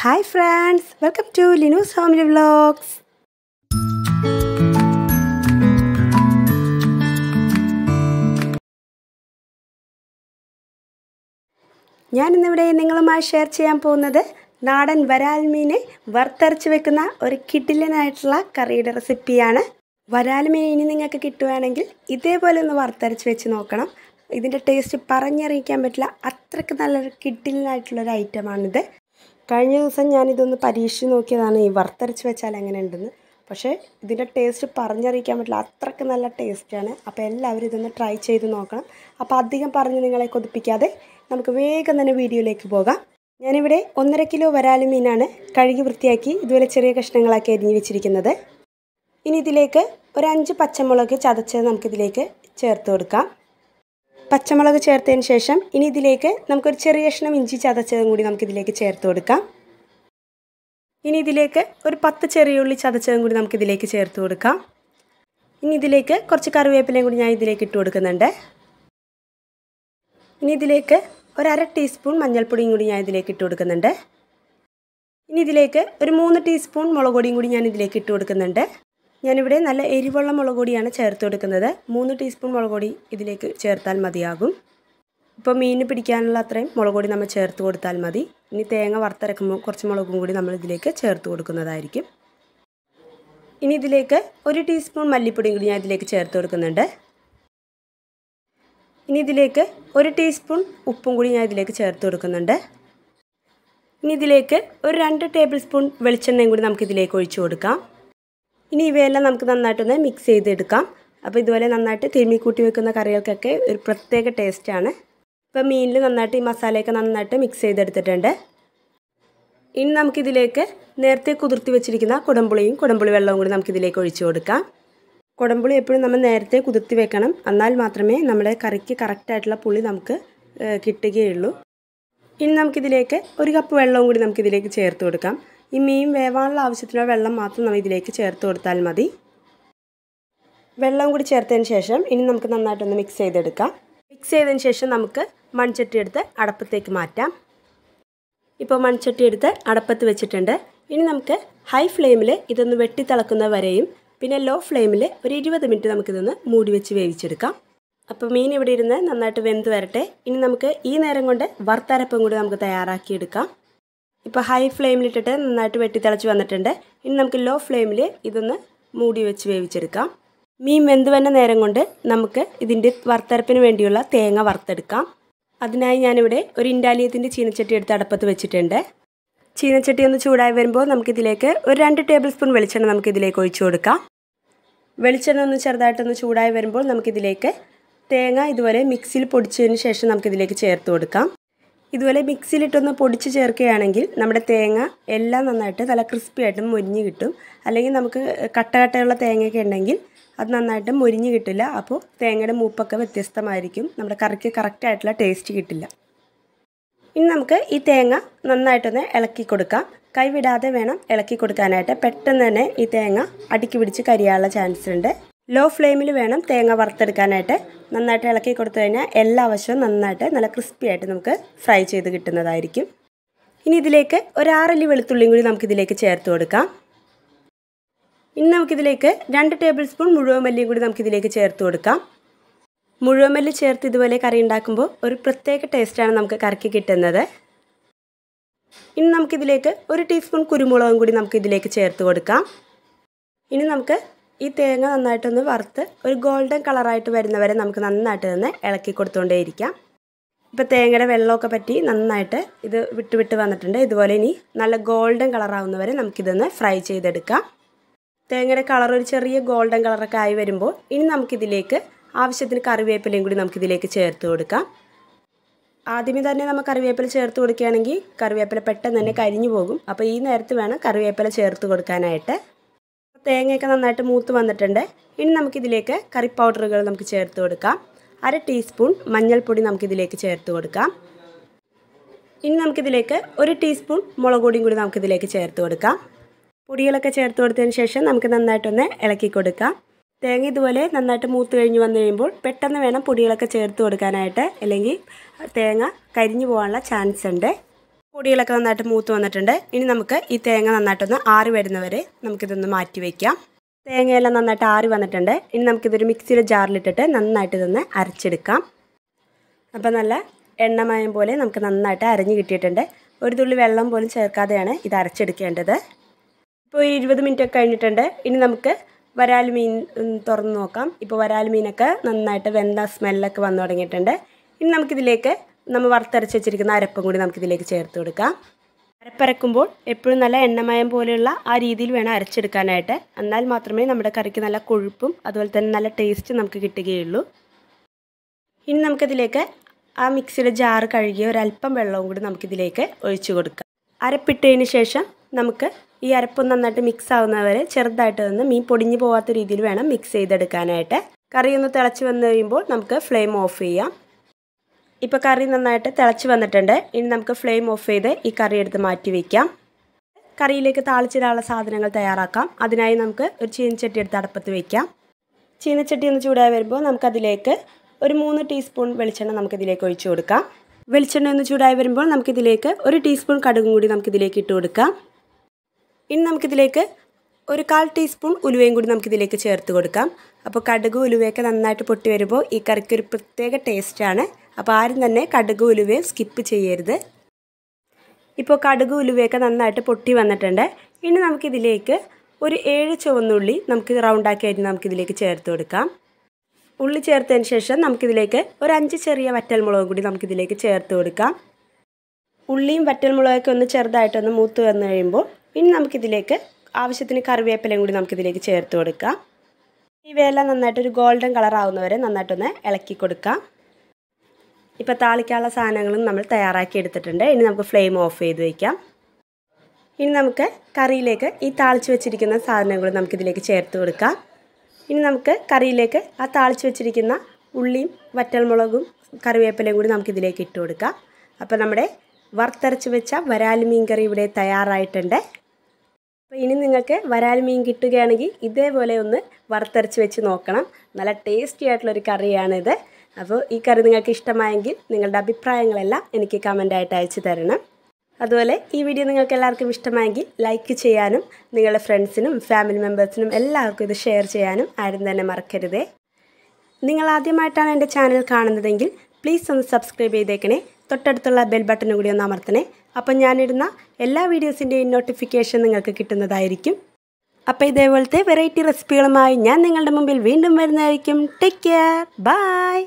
hi friends welcome to Linu's family vlogs ഞാനിന്നിവിടെ നിങ്ങളുമായി share ചെയ്യാൻ പോകുന്നത് നാടൻ വരാൽമീനെ വറുത്തരച്ച് വെക്കുന്ന ഒരു കിഡിലനായിട്ടുള്ള കറിയുടെ റെസിപ്പിയാണ് വരാൽമീൻ ഇനി നിങ്ങൾക്ക് കിട്ടുകയാണെങ്കിൽ ഇതേപോലെ ഒന്ന് വറുത്തരച്ച് വെച്ച് നോക്കണം ഇതിൻ്റെ ടേസ്റ്റ് പറഞ്ഞറിയിക്കാൻ പറ്റില്ല അത്രയ്ക്ക് നല്ലൊരു കിഡിലനായിട്ടുള്ളൊരു ഐറ്റമാണിത് കഴിഞ്ഞ ദിവസം ഞാനിതൊന്ന് പരീക്ഷിച്ച് നോക്കിയതാണ് ഈ വറുത്തരച്ച് വെച്ചാൽ എങ്ങനെ ഉണ്ടെന്ന് പക്ഷേ ഇതിൻ്റെ ടേസ്റ്റ് പറഞ്ഞറിയിക്കാൻ പറ്റില്ല അത്രയ്ക്ക് നല്ല ടേസ്റ്റാണ് അപ്പോൾ എല്ലാവരും ഇതൊന്ന് ട്രൈ ചെയ്ത് നോക്കണം അപ്പോൾ അധികം പറഞ്ഞ് നിങ്ങളെ കൊതിപ്പിക്കാതെ നമുക്ക് വേഗം തന്നെ വീഡിയോയിലേക്ക് പോകാം ഞാനിവിടെ ഒന്നര കിലോ വരാല് മീനാണ് കഴുകി വൃത്തിയാക്കി ഇതുപോലെ ചെറിയ കഷ്ണങ്ങളാക്കി അരിഞ്ഞ് വെച്ചിരിക്കുന്നത് ഇനി ഇതിലേക്ക് ഒരു അഞ്ച് പച്ചമുളക് ചതച്ച് നമുക്കിതിലേക്ക് ചേർത്ത് കൊടുക്കാം പച്ചമുളക് ചേർത്തതിന് ശേഷം ഇനി ഇതിലേക്ക് നമുക്കൊരു ചെറിയ കഷ്ണം ഇഞ്ചി ചതച്ചതും കൂടി ഇതിലേക്ക് ചേർത്ത് കൊടുക്കാം ഇനി ഇതിലേക്ക് ഒരു പത്ത് ചെറിയ ഉള്ളി ചതച്ചതും കൂടി നമുക്ക് ഇതിലേക്ക് ചേർത്ത് കൊടുക്കാം ഇനി ഇതിലേക്ക് കുറച്ച് കറിവേപ്പിലയും കൂടി ഞാൻ ഇതിലേക്ക് ഇട്ട് കൊടുക്കുന്നുണ്ട് ഇനി ഇതിലേക്ക് ഒരു അര ടീസ്പൂൺ മഞ്ഞൾപ്പൊടിയും കൂടി ഞാൻ ഇതിലേക്ക് ഇട്ട് കൊടുക്കുന്നുണ്ട് ഇനി ഇതിലേക്ക് ഒരു മൂന്ന് ടീസ്പൂൺ മുളക് പൊടിയും കൂടി ഞാൻ ഇതിലേക്ക് ഇട്ട് കൊടുക്കുന്നുണ്ട് ഞാനിവിടെ നല്ല എരിവുള്ള മുളക് പൊടിയാണ് ചേർത്ത് കൊടുക്കുന്നത് മൂന്ന് ടീസ്പൂൺ മുളക് പൊടി ഇതിലേക്ക് ചേർത്താൽ മതിയാകും ഇപ്പോൾ മീൻ പിടിക്കാനുള്ള അത്രയും മുളക് പൊടി നമ്മൾ ചേർത്ത് കൊടുത്താൽ മതി ഇനി തേങ്ങ വറുത്തരക്കുമ്പോൾ കുറച്ച് മുളകും കൂടി നമ്മൾ ഇതിലേക്ക് ചേർത്ത് കൊടുക്കുന്നതായിരിക്കും ഇനി ഇതിലേക്ക് ഒരു ടീസ്പൂൺ മല്ലിപ്പൊടിയും കൂടി ഞാൻ ഇതിലേക്ക് ചേർത്ത് കൊടുക്കുന്നുണ്ട് ഇനി ഇതിലേക്ക് ഒരു ടീസ്പൂൺ ഉപ്പും കൂടി ഞാൻ ഇതിലേക്ക് ചേർത്ത് കൊടുക്കുന്നുണ്ട് ഇനി ഇതിലേക്ക് ഒരു രണ്ട് ടേബിൾ സ്പൂൺ വെളിച്ചെണ്ണയും കൂടി നമുക്കിതിലേക്ക് ഒഴിച്ചു കൊടുക്കാം ഇനി ഇവയെല്ലാം നമുക്ക് നന്നായിട്ടൊന്ന് മിക്സ് ചെയ്തെടുക്കാം അപ്പോൾ ഇതുപോലെ നന്നായിട്ട് തിരുമി കൂട്ടി വെക്കുന്ന കറികൾക്കൊക്കെ ഒരു പ്രത്യേക ടേസ്റ്റാണ് ഇപ്പം മീനിൽ നന്നായിട്ട് ഈ മസാലയൊക്കെ നന്നായിട്ട് മിക്സ് ചെയ്തെടുത്തിട്ടുണ്ട് ഇനി നമുക്കിതിലേക്ക് നേരത്തെ കുതിർത്തി വെച്ചിരിക്കുന്ന കുടമ്പുളിയും കുടമ്പുളി വെള്ളവും കൂടി നമുക്കിതിലേക്ക് ഒഴിച്ചു കൊടുക്കാം കുടമ്പുളി എപ്പോഴും നമ്മൾ നേരത്തെ കുതിർത്തി വെക്കണം എന്നാൽ മാത്രമേ നമ്മുടെ കറിക്ക് കറക്റ്റായിട്ടുള്ള പുളി നമുക്ക് കിട്ടുകയുള്ളൂ ഇനി നമുക്കിതിലേക്ക് ഒരു കപ്പ് വെള്ളവും കൂടി നമുക്കിതിലേക്ക് ചേർത്ത് കൊടുക്കാം ഈ മീൻ വേവാനുള്ള ആവശ്യത്തിനുള്ള വെള്ളം മാത്രം നമ്മൾ ഇതിലേക്ക് ചേർത്ത് കൊടുത്താൽ മതി വെള്ളം കൂടി ചേർത്തതിന് ശേഷം ഇനി നമുക്ക് നന്നായിട്ടൊന്ന് മിക്സ് ചെയ്തെടുക്കാം മിക്സ് ചെയ്തതിന് ശേഷം നമുക്ക് മൺചട്ടി എടുത്ത് അടപ്പത്തേക്ക് മാറ്റാം ഇപ്പോൾ മൺചട്ടി എടുത്ത് അടപ്പത്ത് വെച്ചിട്ടുണ്ട് ഇനി നമുക്ക് ഹൈ ഫ്ലെയിമിൽ ഇതൊന്ന് വെട്ടി തിളക്കുന്ന വരെയും പിന്നെ ലോ ഫ്ലെയിമിൽ ഒരു ഇരുപത് മിനിറ്റ് നമുക്കിതൊന്ന് മൂടി വെച്ച് വേവിച്ചെടുക്കാം അപ്പോൾ മീൻ ഇവിടെ ഇരുന്ന് നന്നായിട്ട് വെന്ത് വരട്ടെ ഇനി നമുക്ക് ഈ നേരം കൊണ്ട് വറുത്തരപ്പം കൂടി നമുക്ക് തയ്യാറാക്കിയെടുക്കാം ഇപ്പോൾ ഹൈ ഫ്ലെയിമിലിട്ടിട്ട് നന്നായിട്ട് വെട്ടിത്തിളച്ച് വന്നിട്ടുണ്ട് ഇനി നമുക്ക് ലോ ഫ്ലെയിമിൽ ഇതൊന്ന് മൂടി വെച്ച് വേവിച്ചെടുക്കാം മീൻ വെന്ത് വന്ന നേരം കൊണ്ട് നമുക്ക് ഇതിൻ്റെ വറുത്തരപ്പിന് വേണ്ടിയുള്ള തേങ്ങ വറുത്തെടുക്കാം അതിനായി ഞാനിവിടെ ഒരു ഇൻഡാലിയത്തിൻ്റെ ചീനച്ചട്ടി എടുത്ത് അടുപ്പത്ത് വെച്ചിട്ടുണ്ട് ചീനച്ചട്ടി ഒന്ന് ചൂടായി വരുമ്പോൾ നമുക്കിതിലേക്ക് ഒരു രണ്ട് ടേബിൾ സ്പൂൺ വെളിച്ചെണ്ണ നമുക്കിതിലേക്ക് ഒഴിച്ചു കൊടുക്കാം വെളിച്ചെണ്ണ ഒന്ന് ചെറുതായിട്ടൊന്ന് ചൂടായി വരുമ്പോൾ നമുക്കിതിലേക്ക് തേങ്ങ ഇതുപോലെ മിക്സിയിൽ പൊടിച്ചതിന് ശേഷം നമുക്കിതിലേക്ക് ചേർത്ത് കൊടുക്കാം ഇതുപോലെ മിക്സിയിലിട്ടൊന്ന് പൊടിച്ച് ചേർക്കുകയാണെങ്കിൽ നമ്മുടെ തേങ്ങ എല്ലാം നന്നായിട്ട് നല്ല ക്രിസ്പി ആയിട്ട് മൊരിഞ്ഞ് കിട്ടും അല്ലെങ്കിൽ നമുക്ക് കട്ട കട്ടയുള്ള തേങ്ങയൊക്കെ ഉണ്ടെങ്കിൽ അത് നന്നായിട്ട് മൊരിഞ്ഞ് കിട്ടില്ല അപ്പോൾ തേങ്ങയുടെ മൂപ്പൊക്കെ വ്യത്യസ്തമായിരിക്കും നമ്മുടെ കറിക്ക് കറക്റ്റായിട്ടുള്ള ടേസ്റ്റ് കിട്ടില്ല ഇനി നമുക്ക് ഈ തേങ്ങ നന്നായിട്ടൊന്ന് ഇളക്കി കൊടുക്കാം കൈവിടാതെ വേണം ഇളക്കി കൊടുക്കാനായിട്ട് പെട്ടെന്ന് തന്നെ ഈ തേങ്ങ അടുക്കി പിടിച്ച് കരിയാനുള്ള ചാൻസ് ഉണ്ട് ലോ ഫ്ലെയിമിൽ വേണം തേങ്ങ വറുത്തെടുക്കാനായിട്ട് നന്നായിട്ട് ഇളക്കി കൊടുത്തു കഴിഞ്ഞാൽ എല്ലാ വശവും നന്നായിട്ട് നല്ല ക്രിസ്പി ആയിട്ട് നമുക്ക് ഫ്രൈ ചെയ്ത് കിട്ടുന്നതായിരിക്കും ഇനി ഇതിലേക്ക് ഒരു ആറല്ലി വെളുത്തുള്ളിയും കൂടി നമുക്കിതിലേക്ക് ചേർത്ത് കൊടുക്കാം ഇനി നമുക്കിതിലേക്ക് രണ്ട് ടേബിൾ സ്പൂൺ മുഴുവൻ മല്ലിയും കൂടി നമുക്കിതിലേക്ക് ചേർത്ത് കൊടുക്കാം മുഴുവൻ മല്ലി ചേർത്ത് ഇതുപോലെ കറി ഉണ്ടാക്കുമ്പോൾ ഒരു പ്രത്യേക ടേസ്റ്റാണ് നമുക്ക് കറിക്ക് കിട്ടുന്നത് ഇനി നമുക്കിതിലേക്ക് ഒരു ടീസ്പൂൺ കുരുമുളകും കൂടി നമുക്കിതിലേക്ക് ചേർത്ത് കൊടുക്കാം ഇനി നമുക്ക് ഈ തേങ്ങ നന്നായിട്ടൊന്ന് വറുത്ത് ഒരു ഗോൾഡൻ കളറായിട്ട് വരുന്നവരെ നമുക്ക് നന്നായിട്ട് നിന്ന് ഇളക്കി കൊടുത്തുകൊണ്ടേയിരിക്കാം ഇപ്പം തേങ്ങയുടെ വെള്ളമൊക്കെ പറ്റി നന്നായിട്ട് ഇത് വിട്ട് വിട്ട് വന്നിട്ടുണ്ട് ഇതുപോലെ ഇനി നല്ല ഗോൾഡൻ കളറാവുന്നവരെ നമുക്കിതൊന്ന് ഫ്രൈ ചെയ്തെടുക്കാം തേങ്ങയുടെ കളർ ഒരു ചെറിയ ഗോൾഡൻ കളറൊക്കെ ആയി വരുമ്പോൾ ഇനി നമുക്കിതിലേക്ക് ആവശ്യത്തിന് കറിവേപ്പിലയും കൂടി നമുക്കിതിലേക്ക് ചേർത്ത് കൊടുക്കാം ആദ്യമേ തന്നെ നമ്മൾ കറിവേപ്പില ചേർത്ത് കൊടുക്കുകയാണെങ്കിൽ കറിവേപ്പില പെട്ടെന്ന് തന്നെ കരിഞ്ഞു പോകും അപ്പോൾ ഈ നേരത്ത് വേണം കറിവേപ്പില ചേർത്ത് കൊടുക്കാനായിട്ട് തേങ്ങയൊക്കെ നന്നായിട്ട് മൂത്ത് വന്നിട്ടുണ്ട് ഇനി നമുക്കിതിലേക്ക് കറി പൗഡറുകൾ നമുക്ക് ചേർത്ത് കൊടുക്കാം അര ടീസ്പൂൺ മഞ്ഞൾപ്പൊടി നമുക്കിതിലേക്ക് ചേർത്ത് കൊടുക്കാം ഇനി നമുക്കിതിലേക്ക് ഒരു ടീസ്പൂൺ മുളക് പൊടിയും കൂടി നമുക്കിതിലേക്ക് ചേർത്ത് കൊടുക്കാം പൊടികളൊക്കെ ചേർത്ത് കൊടുത്തതിന് ശേഷം നമുക്ക് നന്നായിട്ടൊന്ന് ഇളക്കി കൊടുക്കാം തേങ്ങ ഇതുപോലെ നന്നായിട്ട് മൂത്ത് കഴിഞ്ഞ് വന്നു കഴിയുമ്പോൾ പെട്ടെന്ന് വേണം പൊടികളൊക്കെ ചേർത്ത് കൊടുക്കാനായിട്ട് അല്ലെങ്കിൽ തേങ്ങ കരിഞ്ഞു പോകാനുള്ള ചാൻസ് ഉണ്ട് പൊടികളൊക്കെ നന്നായിട്ട് മൂത്ത് വന്നിട്ടുണ്ട് ഇനി നമുക്ക് ഈ തേങ്ങ നന്നായിട്ടൊന്ന് ആറി വരുന്നവരെ നമുക്കിതൊന്ന് മാറ്റി വയ്ക്കാം തേങ്ങയെല്ലാം നന്നായിട്ട് ആറി വന്നിട്ടുണ്ട് ഇനി നമുക്കിതൊരു മിക്സിയുടെ ജാറിലിട്ടിട്ട് നന്നായിട്ട് ഇതൊന്ന് അരച്ചെടുക്കാം അപ്പോൾ നല്ല എണ്ണമയം പോലെ നമുക്ക് നന്നായിട്ട് അരഞ്ഞ് കിട്ടിയിട്ടുണ്ട് ഒരു തുള്ളി വെള്ളം പോലും ചേർക്കാതെയാണ് ഇത് അരച്ചെടുക്കേണ്ടത് ഇപ്പോൾ ഇരുപത് മിനിറ്റ് ഒക്കെ കഴിഞ്ഞിട്ടുണ്ട് ഇനി നമുക്ക് വരാൽ മീൻ തുറന്ന് നോക്കാം ഇപ്പോൾ വരാൽ മീനൊക്കെ നന്നായിട്ട് വെന്ത സ്മെല്ലൊക്കെ വന്നു തുടങ്ങിയിട്ടുണ്ട് ഇനി നമുക്കിതിലേക്ക് നമ്മൾ വറുത്തരച്ച് വെച്ചിരിക്കുന്ന അരപ്പും കൂടി നമുക്കിതിലേക്ക് ചേർത്ത് കൊടുക്കാം അരപ്പരക്കുമ്പോൾ എപ്പോഴും നല്ല എണ്ണമയം പോലെയുള്ള ആ രീതിയിൽ വേണം അരച്ചെടുക്കാനായിട്ട് എന്നാൽ മാത്രമേ നമ്മുടെ കറിക്ക് നല്ല കൊഴുപ്പും അതുപോലെ തന്നെ നല്ല ടേസ്റ്റ് നമുക്ക് കിട്ടുകയുള്ളൂ ഇനി നമുക്കിതിലേക്ക് ആ മിക്സിയുടെ ജാറ് കഴുകിയ ഒരല്പം വെള്ളവും കൂടി നമുക്കിതിലേക്ക് ഒഴിച്ചു കൊടുക്കാം അരപ്പിട്ടതിന് ശേഷം നമുക്ക് ഈ അരപ്പം നന്നായിട്ട് മിക്സ് ആവുന്നവരെ ചെറുതായിട്ട് നിന്ന് മീൻ പൊടിഞ്ഞു പോകാത്ത രീതിയിൽ വേണം മിക്സ് ചെയ്തെടുക്കാനായിട്ട് കറി ഒന്ന് തിളച്ച് വന്നു കഴിയുമ്പോൾ നമുക്ക് ഫ്ലെയിം ഓഫ് ചെയ്യാം ഇപ്പോൾ കറി നന്നായിട്ട് തിളച്ച് വന്നിട്ടുണ്ട് ഇനി നമുക്ക് ഫ്ലെയിം ഓഫ് ചെയ്ത് ഈ കറി എടുത്ത് മാറ്റി വയ്ക്കാം കറിയിലേക്ക് താളിച്ചിടാനുള്ള സാധനങ്ങൾ തയ്യാറാക്കാം അതിനായി നമുക്ക് ഒരു ചീനച്ചട്ടി എടുത്ത് അടുപ്പത്ത് വയ്ക്കാം ചീനച്ചട്ടി ഒന്ന് ചൂടായി വരുമ്പോൾ നമുക്കതിലേക്ക് ഒരു മൂന്ന് ടീസ്പൂൺ വെളിച്ചെണ്ണ നമുക്കിതിലേക്ക് ഒഴിച്ചു കൊടുക്കാം വെളിച്ചെണ്ണ ഒന്ന് ചൂടായി വരുമ്പോൾ നമുക്കിതിലേക്ക് ഒരു ടീസ്പൂൺ കടുകും കൂടി നമുക്കിതിലേക്ക് ഇട്ട് കൊടുക്കാം ഇനി നമുക്കിതിലേക്ക് ഒരു കാൽ ടീസ്പൂൺ ഉലുവയും കൂടി നമുക്കിതിലേക്ക് ചേർത്ത് കൊടുക്കാം അപ്പോൾ കടുക് ഉലുവയൊക്കെ നന്നായിട്ട് പൊട്ടി വരുമ്പോൾ ഈ കറിക്കൊരു ഒരു പ്രത്യേക ടേസ്റ്റാണ് അപ്പോൾ ആരും തന്നെ കടുക് ഉലുവയും സ്കിപ്പ് ചെയ്യരുത് ഇപ്പോൾ കടുക് ഉലുവയൊക്കെ നന്നായിട്ട് പൊട്ടി വന്നിട്ടുണ്ട് ഇനി നമുക്കിതിലേക്ക് ഒരു ഏഴ് ചുവന്നുള്ളി നമുക്ക് റൗണ്ടാക്കി അരിഞ്ഞ് നമുക്കിതിലേക്ക് ചേർത്ത് കൊടുക്കാം ഉള്ളി ചേർത്തതിന് ശേഷം നമുക്കിതിലേക്ക് ഒരു അഞ്ച് ചെറിയ വറ്റൽമുളകും കൂടി നമുക്കിതിലേക്ക് ചേർത്ത് കൊടുക്കാം ഉള്ളിയും വറ്റൽമുളകൊക്കെ ഒന്ന് ചെറുതായിട്ടൊന്ന് മൂത്ത് വന്നു കഴിയുമ്പോൾ ഇനി നമുക്കിതിലേക്ക് ആവശ്യത്തിന് കറിവേപ്പിലയും കൂടി നമുക്കിതിലേക്ക് ചേർത്ത് കൊടുക്കാം ഇവയെല്ലാം നന്നായിട്ടൊരു ഗോൾഡൻ കളർ നന്നായിട്ടൊന്ന് ഇളക്കി കൊടുക്കാം ഇപ്പോൾ താളിക്കാനുള്ള സാധനങ്ങളും നമ്മൾ തയ്യാറാക്കി എടുത്തിട്ടുണ്ട് ഇനി നമുക്ക് ഫ്ലെയിം ഓഫ് ചെയ്ത് വയ്ക്കാം ഇനി നമുക്ക് കറിയിലേക്ക് ഈ താളിച്ച് വെച്ചിരിക്കുന്ന സാധനങ്ങൾ നമുക്കിതിലേക്ക് ചേർത്ത് കൊടുക്കാം ഇനി നമുക്ക് കറിയിലേക്ക് ആ താളിച്ച് വെച്ചിരിക്കുന്ന ഉള്ളിയും വറ്റൽമുളകും കറിവേപ്പിലയും കൂടി നമുക്കിതിലേക്ക് ഇട്ട് കൊടുക്കാം അപ്പോൾ നമ്മുടെ വറുത്തരച്ച് വെച്ച വരാൽ മീൻ കറി ഇവിടെ തയ്യാറായിട്ടുണ്ട് അപ്പോൾ ഇനി നിങ്ങൾക്ക് വരാൽ മീൻ കിട്ടുകയാണെങ്കിൽ ഇതേപോലെ ഒന്ന് വറുത്തരച്ച് വെച്ച് നോക്കണം നല്ല ടേസ്റ്റി ആയിട്ടുള്ളൊരു കറിയാണിത് അപ്പോൾ ഈ കറി നിങ്ങൾക്ക് ഇഷ്ടമായെങ്കിൽ നിങ്ങളുടെ അഭിപ്രായങ്ങളെല്ലാം എനിക്ക് കമൻ്റായിട്ട് അയച്ചു തരണം അതുപോലെ ഈ വീഡിയോ നിങ്ങൾക്ക് എല്ലാവർക്കും ഇഷ്ടമായെങ്കിൽ ലൈക്ക് ചെയ്യാനും നിങ്ങളുടെ ഫ്രണ്ട്സിനും ഫാമിലി മെമ്പേഴ്സിനും എല്ലാവർക്കും ഇത് ഷെയർ ചെയ്യാനും ആരും തന്നെ മറക്കരുതേ നിങ്ങൾ ആദ്യമായിട്ടാണ് എൻ്റെ ചാനൽ കാണുന്നതെങ്കിൽ പ്ലീസ് ഒന്ന് സബ്സ്ക്രൈബ് ചെയ്തേക്കണേ തൊട്ടടുത്തുള്ള ബെൽ ബട്ടനും കൂടി ഒന്ന് അമർത്തണേ അപ്പം ഞാനിടുന്ന എല്ലാ വീഡിയോസിൻ്റെയും നോട്ടിഫിക്കേഷൻ നിങ്ങൾക്ക് കിട്ടുന്നതായിരിക്കും അപ്പോൾ ഇതേപോലത്തെ വെറൈറ്റി റെസിപ്പികളുമായി ഞാൻ നിങ്ങളുടെ മുമ്പിൽ വീണ്ടും വരുന്നതായിരിക്കും ടേക്ക് കെയർ ബൈ